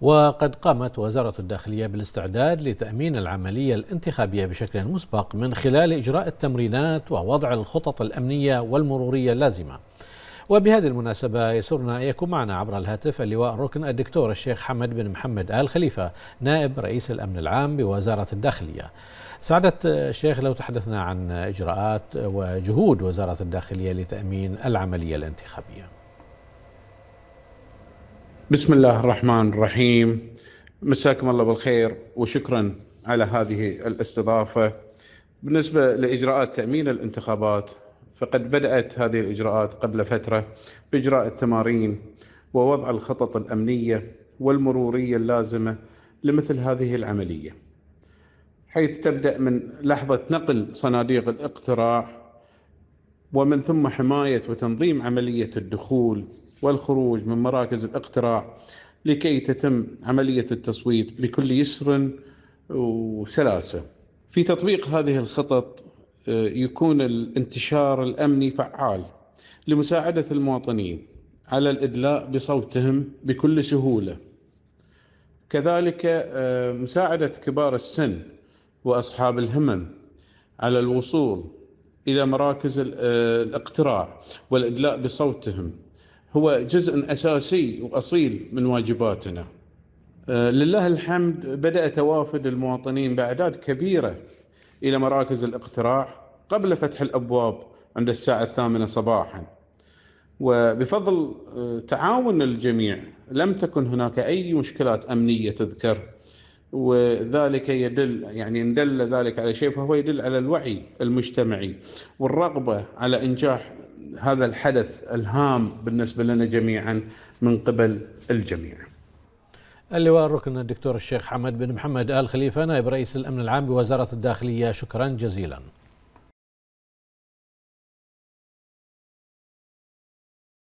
وقد قامت وزارة الداخلية بالاستعداد لتأمين العملية الانتخابية بشكل مسبق من خلال إجراء التمرينات ووضع الخطط الأمنية والمرورية اللازمة وبهذه المناسبة يسرنا أن يكون معنا عبر الهاتف اللواء الركن الدكتور الشيخ حمد بن محمد آل خليفة نائب رئيس الأمن العام بوزارة الداخلية سعادة الشيخ لو تحدثنا عن إجراءات وجهود وزارة الداخلية لتأمين العملية الانتخابية بسم الله الرحمن الرحيم مساكم الله بالخير وشكرا على هذه الاستضافه. بالنسبه لاجراءات تامين الانتخابات فقد بدات هذه الاجراءات قبل فتره باجراء التمارين ووضع الخطط الامنيه والمروريه اللازمه لمثل هذه العمليه. حيث تبدا من لحظه نقل صناديق الاقتراع ومن ثم حمايه وتنظيم عمليه الدخول والخروج من مراكز الاقتراع لكي تتم عملية التصويت بكل يسر وسلاسة في تطبيق هذه الخطط آه، يكون الانتشار الأمني فعال لمساعدة المواطنين على الإدلاء بصوتهم بكل سهولة كذلك آه، مساعدة كبار السن وأصحاب الهمم على الوصول إلى مراكز آه، الاقتراع والإدلاء بصوتهم هو جزء أساسي وأصيل من واجباتنا آه، لله الحمد بدأ توافد المواطنين بأعداد كبيرة إلى مراكز الاقتراع قبل فتح الأبواب عند الساعة الثامنة صباحا وبفضل آه، تعاون الجميع لم تكن هناك أي مشكلات أمنية تذكر وذلك يدل يعني ان دل ذلك على شيء فهو يدل على الوعي المجتمعي والرغبه على انجاح هذا الحدث الهام بالنسبة لنا جميعا من قبل الجميع اللواء الركن الدكتور الشيخ حمد بن محمد آل خليفة نائب رئيس الأمن العام بوزارة الداخلية شكرا جزيلا